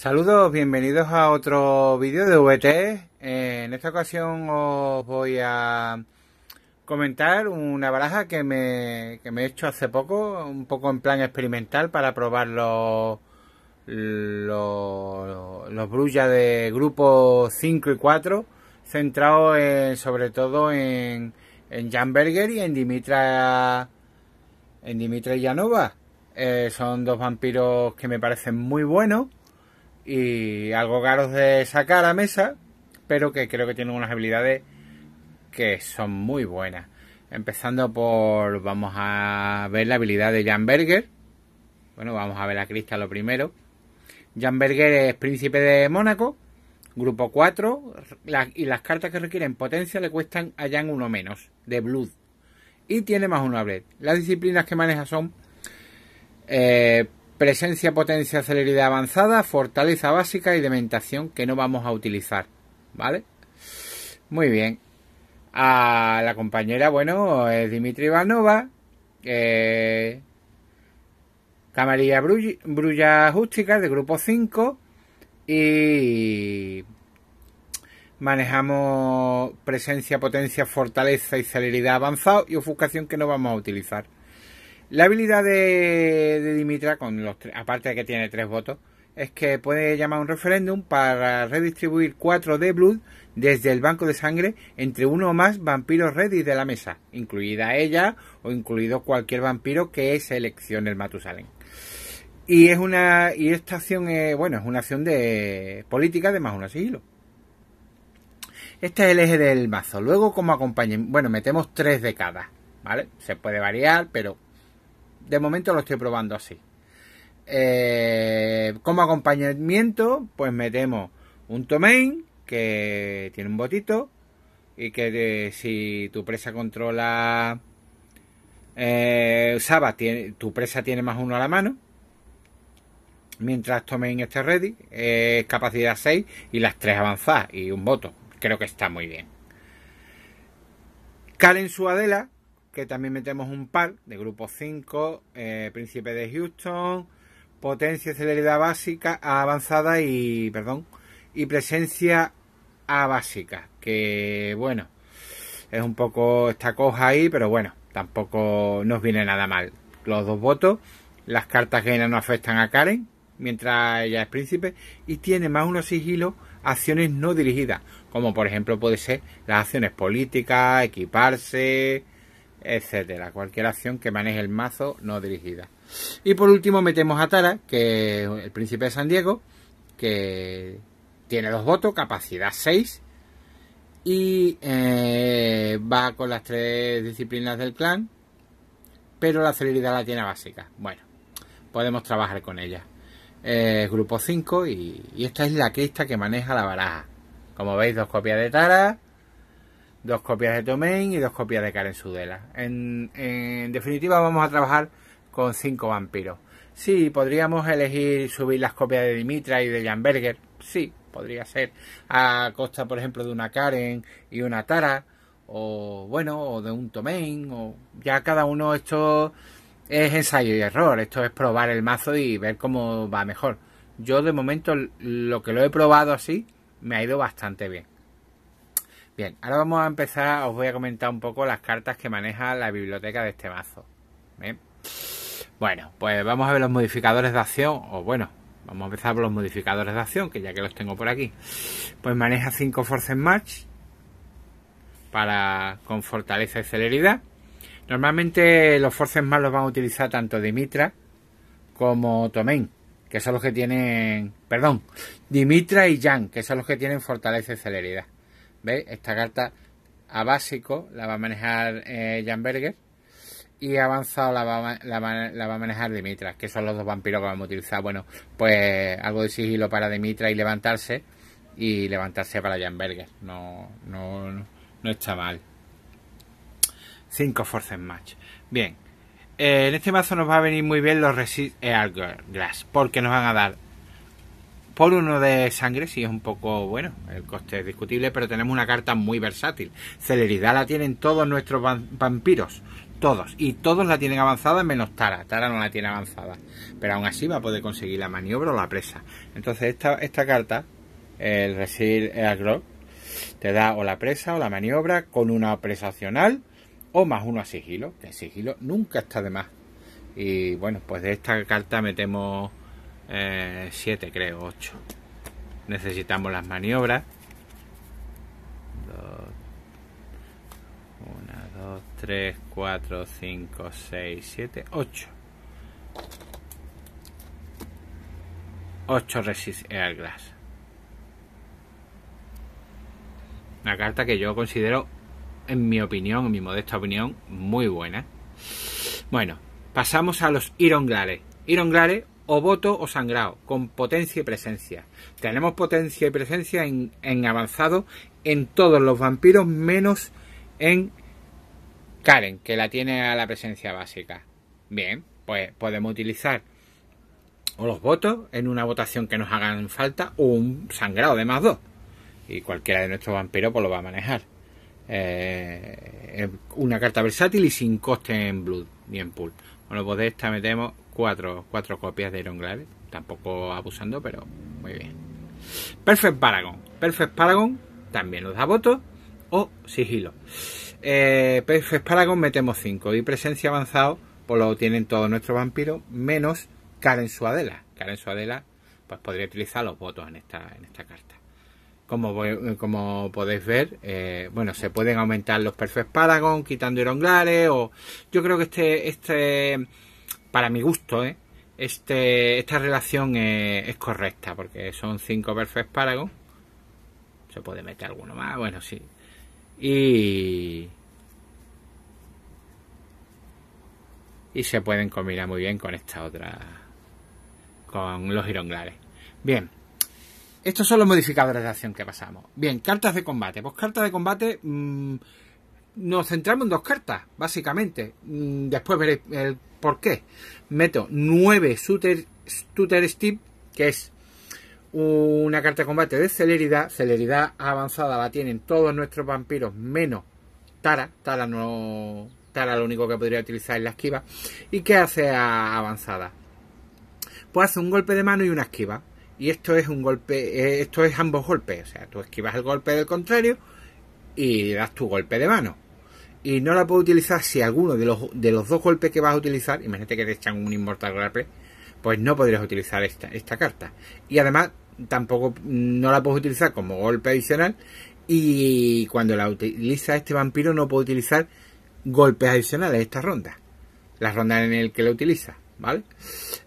Saludos, bienvenidos a otro vídeo de VT. Eh, en esta ocasión os voy a comentar una baraja que me, he hecho hace poco, un poco en plan experimental para probar los, los, de grupo 5 y 4, centrado sobre todo en, en Jan Berger y en Dimitra, en Dimitra Yanova. Eh, son dos vampiros que me parecen muy buenos y algo caros de sacar a mesa, pero que creo que tienen unas habilidades que son muy buenas. Empezando por, vamos a ver la habilidad de Jan Berger. Bueno, vamos a ver a cristal lo primero. Jan Berger es príncipe de Mónaco, grupo 4, y las cartas que requieren potencia le cuestan a Jan uno menos, de Blood. Y tiene más uno a Las disciplinas que maneja son eh, Presencia, potencia, celeridad avanzada, fortaleza básica y dementación que no vamos a utilizar. ¿Vale? Muy bien. A la compañera, bueno, es Dimitri Ivanova. Camarilla Brulla, justica de grupo 5. Y manejamos presencia, potencia, fortaleza y celeridad avanzado y ofuscación que no vamos a utilizar. La habilidad de, Dimitra, aparte de que tiene tres votos, es que puede llamar un referéndum para redistribuir 4 de Blood desde el banco de sangre entre uno o más vampiros ready de la mesa, incluida ella o incluido cualquier vampiro que seleccione el Matusalén. Y es una y esta acción es, bueno, es una acción de política de más uno sigilo. Este es el eje del mazo. Luego como acompañen, bueno, metemos tres de cada, ¿vale? Se puede variar, pero de momento lo estoy probando así. Eh, como acompañamiento, pues metemos un tomain que tiene un botito y que eh, si tu presa controla eh, tiene, tu presa tiene más uno a la mano. Mientras tomen este ready, capacidad 6 y las 3 avanzadas y un voto. Creo que está muy bien. su Adela que también metemos un par de grupo 5, eh, Príncipe de Houston, potencia, y celeridad básica, avanzada y, perdón, y presencia a básica, que bueno, es un poco esta coja ahí, pero bueno, tampoco nos viene nada mal. Los dos votos, las cartas que no afectan a Karen, mientras ella es príncipe, y tiene más unos sigilos acciones no dirigidas, como por ejemplo puede ser las acciones políticas, equiparse, etcétera. Cualquier acción que maneje el mazo no dirigida. Y por último metemos a Tara, que es el príncipe de San Diego, que tiene dos votos, capacidad 6, y eh, va con las tres disciplinas del clan, pero la celeridad la tiene básica. Bueno, podemos trabajar con ella. grupo 5 y, y esta es la crista que maneja la baraja. Como veis, dos copias de Tara, dos copias de Domain y dos copias de Karen Sudela. En, definitiva vamos a trabajar con cinco vampiros. Sí, podríamos elegir subir las copias de Dimitra y de Jan Berger Sí, podría ser. A costa, por ejemplo, de una Karen y una Tara. O bueno, o de un Tomain. O ya cada uno esto es ensayo y error. Esto es probar el mazo y ver cómo va mejor. Yo de momento lo que lo he probado así me ha ido bastante bien. Bien, ahora vamos a empezar, os voy a comentar un poco las cartas que maneja la biblioteca de este mazo. Bueno, pues vamos a ver los modificadores de acción, o bueno, vamos a empezar por los modificadores de acción, que ya que los tengo por aquí. Pues maneja 5 Forces Match para con fortaleza y celeridad. Normalmente los Forces Match los van a utilizar tanto Dimitra como Tomén, que son los que tienen, perdón, Dimitra y Jan, que son los que tienen fortaleza y celeridad. ¿Veis? Esta carta a básico la va a manejar eh, Jan Berger y avanzado la va, a manejar Dimitra que son los dos vampiros que vamos a utilizar. Bueno, pues algo de sigilo para Dimitra y levantarse, y levantarse para Jan Berger. No, no, está mal. Cinco Forces Match. Bien, eh, en este mazo nos va a venir muy bien los Resist eh, Glass, porque nos van a dar por uno de sangre sí es un poco bueno, el coste es discutible, pero tenemos una carta muy versátil. Celeridad la tienen todos nuestros vampiros, todos, y todos la tienen avanzada menos Tara, Tara no la tiene avanzada, pero aún así va a poder conseguir la maniobra o la presa. Entonces esta, esta carta, el Resil Agro, te da o la presa o la maniobra con una presa opcional o más uno a sigilo, que sigilo nunca está de más. Y bueno, pues de esta carta metemos 7 eh, creo, 8 necesitamos las maniobras 1, 2, 3, 4, 5, 6, 7, 8 8 resist eh, Glass una carta que yo considero en mi opinión, en mi modesta opinión, muy buena. Bueno, pasamos a los Iron Glare. Iron Glare o voto o sangrado, con potencia y presencia. Tenemos potencia y presencia en, avanzado en todos los vampiros, menos en Karen, que la tiene a la presencia básica. Bien, pues podemos utilizar o los votos en una votación que nos hagan falta o un sangrado de más dos. Y cualquiera de nuestros vampiros pues, lo va a manejar. Eh, una carta versátil y sin coste en Blood ni en Pool. Bueno, pues de esta metemos cuatro, copias de Ironclad. Tampoco abusando, pero muy bien. Perfect Paragon. Perfect Paragon también nos da votos o sigilo. Eh, Perfect Paragon metemos 5 y presencia avanzado pues lo tienen todos nuestros vampiros menos Karen Suadela. Karen Suadela pues podría utilizar los votos en esta, en esta carta. Como, como podéis ver, eh, bueno, se pueden aumentar los Perfect Paragon quitando ironglares o yo creo que este, este para mi gusto, ¿eh? este, esta relación eh, es, correcta, porque son cinco para Paragon. Se puede meter alguno más, bueno, sí. Y... Y se pueden combinar muy bien con esta otra, con los gironglares. Bien, estos son los modificadores de acción que pasamos. Bien, cartas de combate. Pues cartas de combate... Mm, nos centramos en dos cartas, básicamente. Mm, después veréis el por qué. Meto 9 Tutor que es una carta de combate de celeridad. Celeridad avanzada la tienen todos nuestros vampiros, menos Tara. Tara no. Tara lo único que podría utilizar es la esquiva. ¿Y qué hace avanzada? Pues hace un golpe de mano y una esquiva. Y esto es un golpe, eh, esto es ambos golpes. O sea, tú esquivas el golpe del contrario y das tu golpe de mano. Y no la puedo utilizar si alguno de los, de los dos golpes que vas a utilizar, imagínate que te echan un Inmortal Grapple, pues no podrías utilizar esta, esta carta. Y además tampoco no la puedes utilizar como golpe adicional y cuando la utiliza este vampiro no puede utilizar golpes adicionales esta ronda. La ronda en el que la utiliza, ¿vale?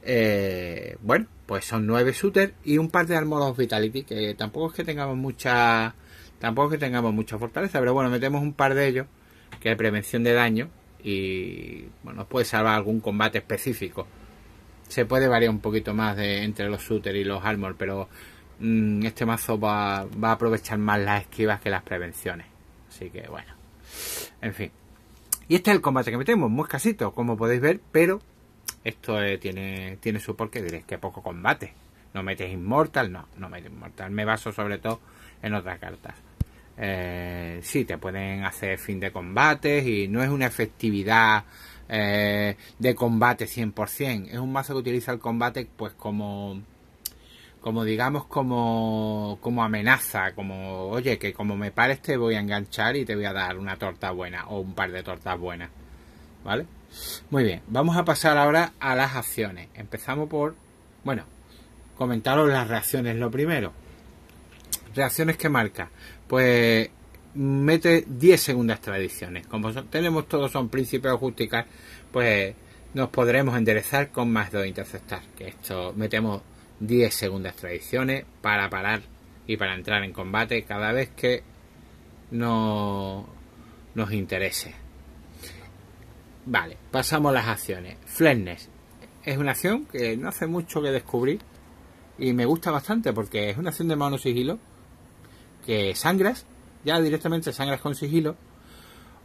Eh, bueno, pues son nueve Shooter y un par de Armor Vitality, que tampoco es que tengamos mucha Tampoco que tengamos mucha fortaleza, pero bueno, metemos un par de ellos, que es prevención de daño, y bueno, puede salvar algún combate específico. Se puede variar un poquito más entre los shooter y los armor, pero mm, este mazo va, a aprovechar más las esquivas que las prevenciones. Así que bueno, en fin. Y este es el combate que metemos, muy casito, como podéis ver, pero esto eh, tiene, tiene su porqué. Diréis que poco combate. No metes Inmortal, no, no metes Inmortal. Me baso sobre todo en otras cartas. Eh, sí, te pueden hacer fin de combates y no es una efectividad eh, de combate 100%. Es un mazo que utiliza el combate pues como como digamos como como amenaza, como oye, que como me pares te voy a enganchar y te voy a dar una torta buena o un par de tortas buenas. ¿Vale? Muy bien, vamos a pasar ahora a las acciones. Empezamos por, bueno, comentaros las reacciones. Lo primero, reacciones que marca pues mete 10 segundas tradiciones. Como tenemos todos son príncipes o justicas, pues nos podremos enderezar con más de interceptar. Que esto metemos 10 segundas tradiciones para parar y para entrar en combate cada vez que no, nos interese. Vale, pasamos a las acciones. Flesnes es una acción que no hace mucho que descubrí y me gusta bastante porque es una acción de mano sigilo que sangras, ya directamente sangras con sigilo,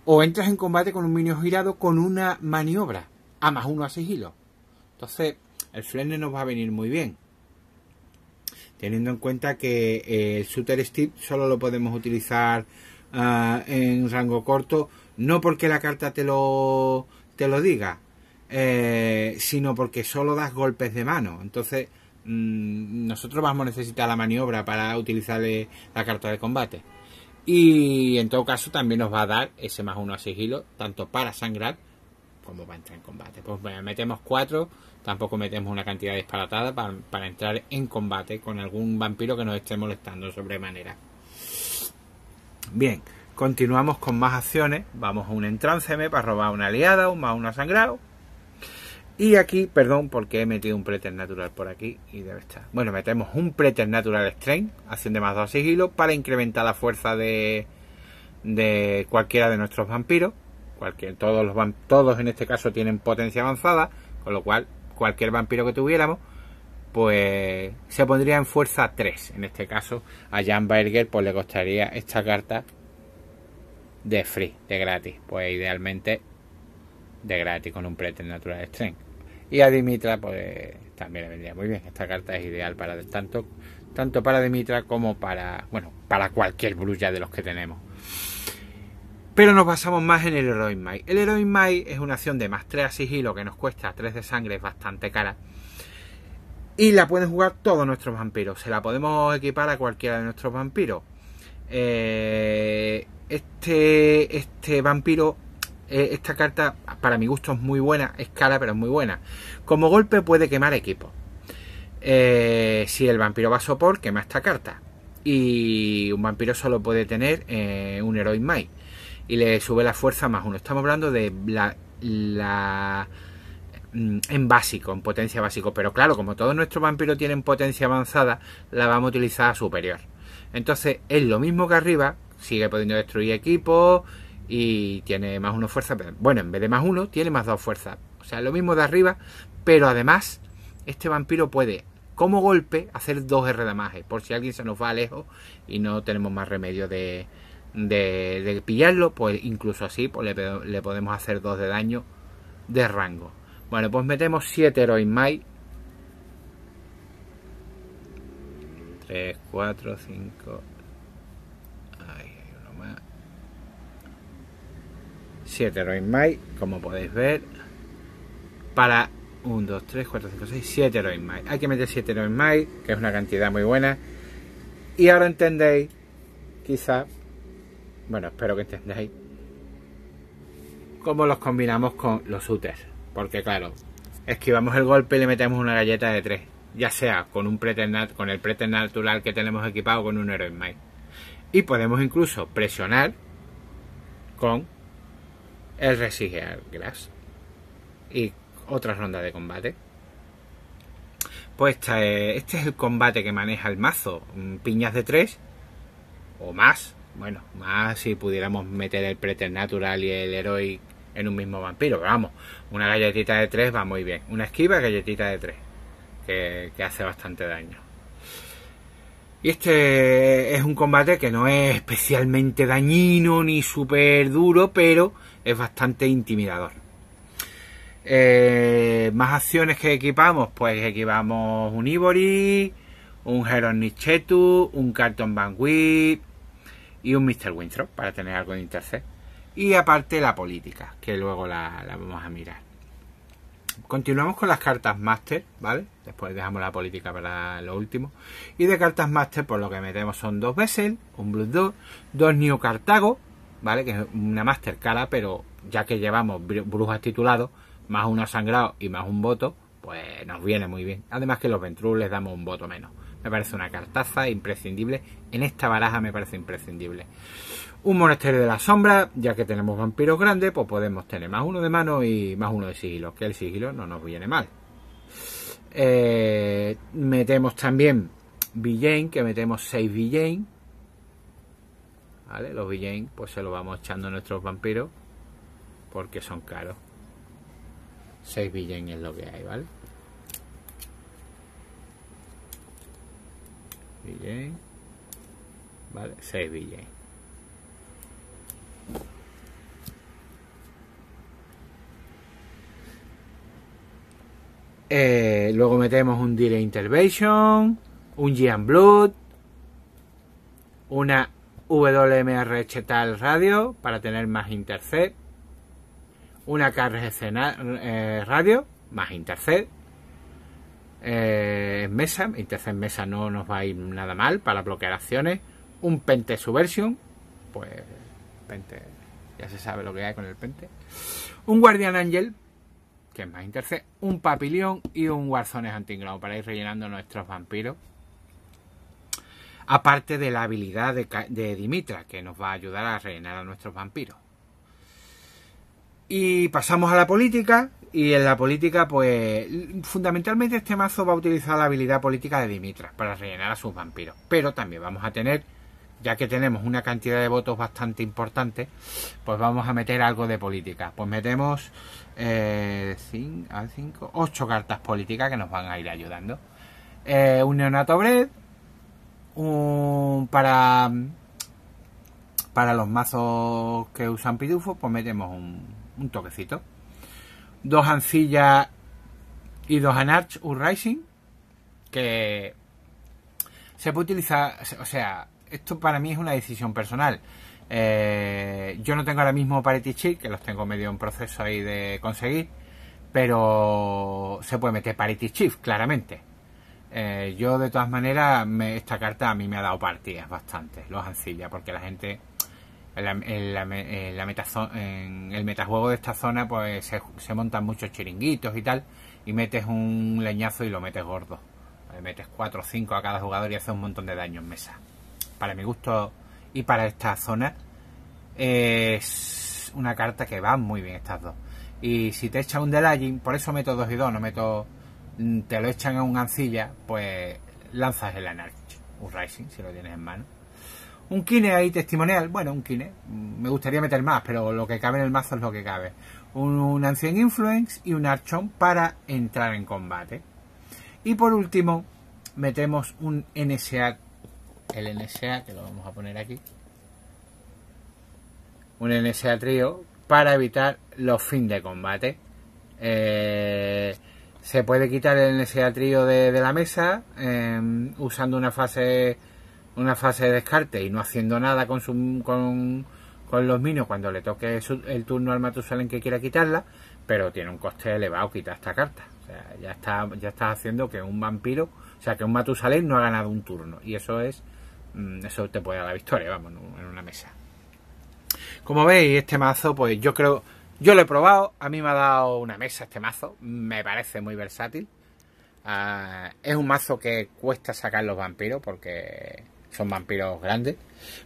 o entras en combate con un minio girado con una maniobra, a más uno a sigilo. Entonces, el flene nos va a venir muy bien. Teniendo en cuenta que eh, el Shooter Steve solo lo podemos utilizar ah, en rango corto, no porque la carta te lo, te lo diga, eh, sino porque solo das golpes de mano. Entonces, Mm, nosotros vamos a necesitar la maniobra para utilizar la carta de combate. Y en todo caso también nos va a dar ese más uno a sigilo, tanto para sangrar como para entrar en combate. Pues metemos cuatro, tampoco metemos una cantidad disparatada para, entrar en combate con algún vampiro que nos esté molestando sobremanera. Bien, continuamos con más acciones. Vamos a un entránceme para robar una aliada, un más uno a sangrado. Y aquí, perdón, porque he metido un Natural por aquí y debe estar. Bueno, metemos un preternatural strain, strength, más 2 sigilo, para incrementar la fuerza de, de cualquiera de nuestros vampiros. Cualquier, todos, los, todos en este caso tienen potencia avanzada, con lo cual cualquier vampiro que tuviéramos, pues se pondría en fuerza 3. En este caso, a Jan Berger pues, le costaría esta carta de free, de gratis. Pues idealmente de gratis con un preternatural strength. Y a Dimitra, pues también le vendría muy bien. Esta carta es ideal para tanto, tanto para Dimitra como para, bueno, para cualquier brulla de los que tenemos. Pero nos basamos más en el Heroin Mai. El Heroin Mai es una acción de más 3 a sigilo que nos cuesta 3 de sangre, es bastante cara. Y la pueden jugar todos nuestros vampiros. Se la podemos equipar a cualquiera de nuestros vampiros. Eh, este, este vampiro eh, esta carta, para mi gusto, es muy buena, es cara, pero es muy buena. Como golpe puede quemar equipo. Eh, si el vampiro va a sopor, quema esta carta. Y un vampiro solo puede tener eh, un héroe más Y le sube la fuerza más uno. Estamos hablando de la, la mm, en básico, en potencia básico. Pero claro, como todos nuestros vampiros tienen potencia avanzada, la vamos a utilizar a superior. Entonces es lo mismo que arriba, sigue pudiendo destruir equipo y tiene más uno fuerza. Bueno, en vez de más uno, tiene más dos fuerzas. O sea, lo mismo de arriba, pero además, este vampiro puede, como golpe, hacer dos R Por si alguien se nos va lejos y no tenemos más remedio de, de, pillarlo, pues incluso así pues le, le, podemos hacer dos de daño de rango. Bueno, pues metemos 7 Heroin Mai. 3, 4, 5, 7 May, como podéis ver, para 1, 2, 3, 4, 5, 6, 7 Roinmai. Hay que meter 7 May, que es una cantidad muy buena. Y ahora entendéis, quizá, bueno, espero que entendáis, cómo los combinamos con los úteros. Porque claro, esquivamos el golpe y le metemos una galleta de 3. Ya sea con, un con el preternatural que tenemos equipado con un Heroin Mike. Y podemos incluso presionar con el Resigear Glass y otra ronda de combate. Pues eh, este, es el combate que maneja el mazo. Mm, piñas de tres o más. Bueno, más si pudiéramos meter el Preternatural y el Heroí en un mismo vampiro. Pero vamos, una galletita de tres va muy bien. Una esquiva, galletita de tres. Que, que hace bastante daño. Y este es un combate que no es especialmente dañino ni súper duro, pero es bastante intimidador. Eh, más acciones que equipamos, pues equipamos un Ivory, un Heron Nichetu, un Carton Whip. y un Mr. Winthrop para tener algo de intercés. Y aparte la política, que luego la, vamos a mirar. Continuamos con las cartas Master, ¿vale? Después dejamos la política para lo último. Y de cartas Master, por pues lo que metemos son dos Vessel, un Blue Door, dos New Cartago, ¿vale? Que es una máster cara, pero ya que llevamos brujas titulados, más uno sangrado y más un voto, pues nos viene muy bien. Además que los ventrú les damos un voto menos. Me parece una cartaza imprescindible. En esta baraja me parece imprescindible. Un monasterio de la sombra, ya que tenemos vampiros grandes, pues podemos tener más uno de mano y más uno de sigilo, que el sigilo no nos viene mal. Eh, metemos también Villain, que metemos 6 Villain, ¿vale? Los villain pues se los vamos echando a nuestros vampiros porque son caros. 6 villain es lo que hay, ¿vale? Villain. Vale, 6 villain. Eh, luego metemos un Delay Intervention, un Gian Blood, una WMR tal Radio para tener más interced, una carga eh, radio más interced, eh, mesa, intercept mesa no nos va a ir nada mal para bloquear acciones, un pente subversion, pues pente, ya se sabe lo que hay con el pente, un guardian angel que es más interced, un papillón y un Warzone antigrado para ir rellenando nuestros vampiros aparte de la habilidad de, Dimitra, que nos va a ayudar a rellenar a nuestros vampiros. Y pasamos a la política, y en la política, pues, fundamentalmente este mazo va a utilizar la habilidad política de Dimitra para rellenar a sus vampiros. Pero también vamos a tener, ya que tenemos una cantidad de votos bastante importante, pues vamos a meter algo de política. Pues metemos 5, eh, 8 cartas políticas que nos van a ir ayudando. Eh, un neonato bred para para los mazos que usan Pidufo, pues metemos un, toquecito. Dos ancillas y dos anarch Rising que se puede utilizar, o sea, esto para mí es una decisión personal. Eh, yo no tengo ahora mismo Parity Chief, que los tengo medio en proceso ahí de conseguir, pero se puede meter Parity Chief, claramente. Eh, yo de todas maneras, esta carta a mí me ha dado partidas bastantes, los Ancilla, porque la gente en, la, en, el metajuego de esta zona pues se, montan muchos chiringuitos y tal, y metes un leñazo y lo metes gordo. Eh, metes 4 o 5 a cada jugador y hace un montón de daño en mesa. Para mi gusto y para esta zona es una carta que va muy bien estas dos. Y si te echa un delaying por eso meto 2 y 2, no meto Mm, te lo echan a un ancilla, pues lanzas el Anarch, un Rising, si lo tienes en mano. Un Kine ahí testimonial, bueno, un Kine, mm, me gustaría meter más, pero lo que cabe en el mazo es lo que cabe. Un, Ancien Influence y un Archon para entrar en combate. Y por último, metemos un NSA, el NSA, que lo vamos a poner aquí. Un NSA trío para evitar los fin de combate. Eh, se puede quitar el ese de, la mesa em, usando una fase una fase de descarte y no haciendo nada con, su, con, los minos cuando le toque el turno al Matusalén que quiera quitarla, pero tiene un coste elevado quitar esta carta. O sea, ya está, ya estás haciendo que un vampiro, o sea, que un Matusalén no ha ganado un turno. Y eso es, mm, eso te puede dar la victoria, vamos, en una mesa. Como veis, este mazo, pues yo creo, yo lo he probado, a mí me ha dado una mesa este mazo, me parece muy versátil. Ah, es un mazo que cuesta sacar los vampiros porque son vampiros grandes.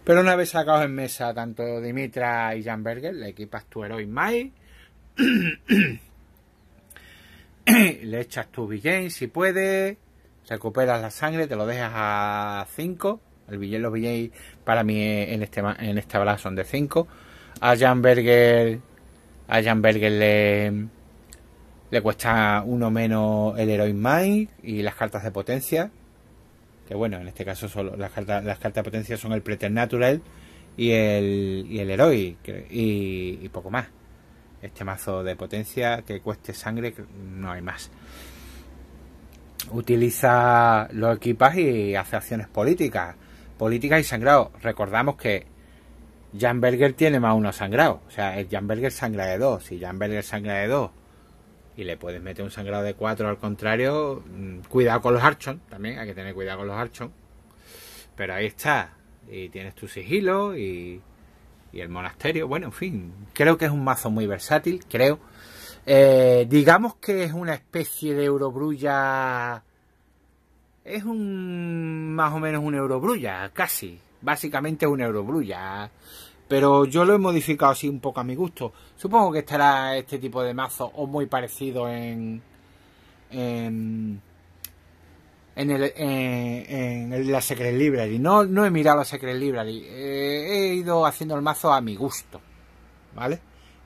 Pero una vez sacados en mesa tanto Dimitra y Jan Berger, le equipas tu Heroic Mai, le echas tu Villain si puedes, recuperas la sangre, te lo dejas a 5. El Villain, los Villain para mí en, este, en esta bala son de 5. A Jan Berger a Jan Berger le, cuesta uno menos el Heroic Mind y las cartas de potencia. Que bueno, en este caso solo las cartas, las cartas de potencia son el Preternatural y el, y el Heroic y, y poco más. Este mazo de potencia que cueste sangre, no hay más utiliza los equipas y hace acciones políticas, políticas y sangrado. Recordamos que Jan tiene más uno sangrado. O sea, el Jan sangra de dos. Si Jan Berger sangra de dos y le puedes meter un sangrado de cuatro al contrario, mm, cuidado con los Archon también. Hay que tener cuidado con los Archon. Pero ahí está. Y tienes tu sigilo y, el monasterio. Bueno, en fin. Creo que es un mazo muy versátil. Creo. Eh, digamos que es una especie de Eurobrulla. Es un. más o menos un Eurobrulla, casi. Básicamente un Euroblu ya. Pero yo lo he modificado así un poco a mi gusto. Supongo que estará este tipo de mazo o muy parecido en... en el, en, la Secret Library. No, no he mirado la Secret Library. Eh, he ido haciendo el mazo a mi gusto. ¿Vale?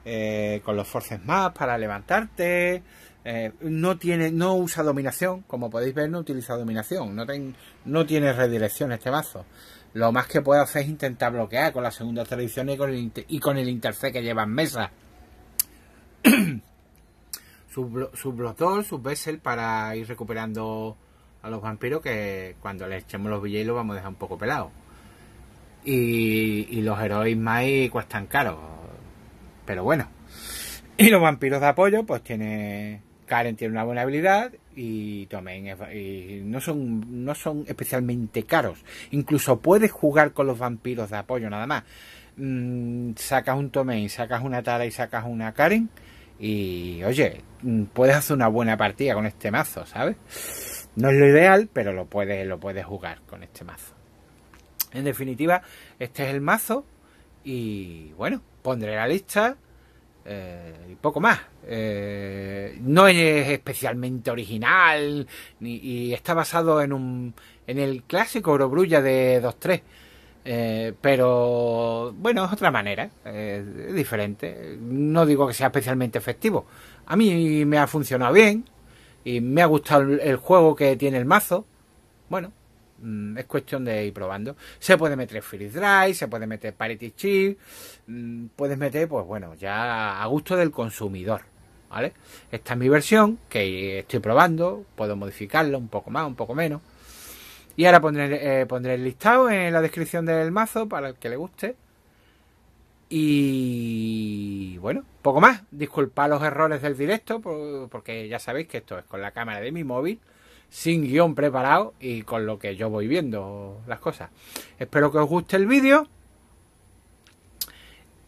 Eh, con los forces más para levantarte. Eh, no, tiene, no usa dominación. Como podéis ver, no utiliza dominación. No, ten, no tiene redirección este mazo lo más que puedo hacer es intentar bloquear con la segunda tradición y con el, inter que llevan en mesa. sus su sus para ir recuperando a los vampiros que cuando les echemos los billetes los vamos a dejar un poco pelados. Y, y, los héroes más cuestan caro. Pero bueno. Y los vampiros de apoyo, pues tiene Karen tiene una buena habilidad y Tomen y no son no son especialmente caros. Incluso puedes jugar con los vampiros de apoyo nada más. Mm, sacas un tomé, sacas una Tara y sacas una Karen y oye, mm, puedes hacer una buena partida con este mazo, ¿sabes? No es lo ideal, pero lo puedes lo puedes jugar con este mazo. En definitiva, este es el mazo y bueno, pondré la lista eh, y poco más. Eh, no es especialmente original y está basado en, un, en el clásico Orobrulla de 2-3. Eh, pero bueno, es otra manera, es diferente. No digo que sea especialmente efectivo. A mí me ha funcionado bien y me ha gustado el juego que tiene el mazo. Bueno, Mm, es cuestión de ir probando. Se puede meter Free Drive, se puede meter Parity Chip, mm, puedes meter, pues bueno, ya a gusto del consumidor. ¿Vale? Esta es mi versión que estoy probando, puedo modificarla un poco más, un poco menos. Y ahora pondré, eh, pondré el listado en la descripción del mazo para el que le guste. Y bueno, poco más. Disculpad los errores del directo, porque ya sabéis que esto es con la cámara de mi móvil sin guión preparado y con lo que yo voy viendo las cosas. Espero que os guste el vídeo.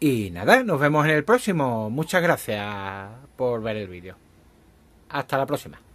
Y nada, nos vemos en el próximo. Muchas gracias por ver el vídeo. Hasta la próxima.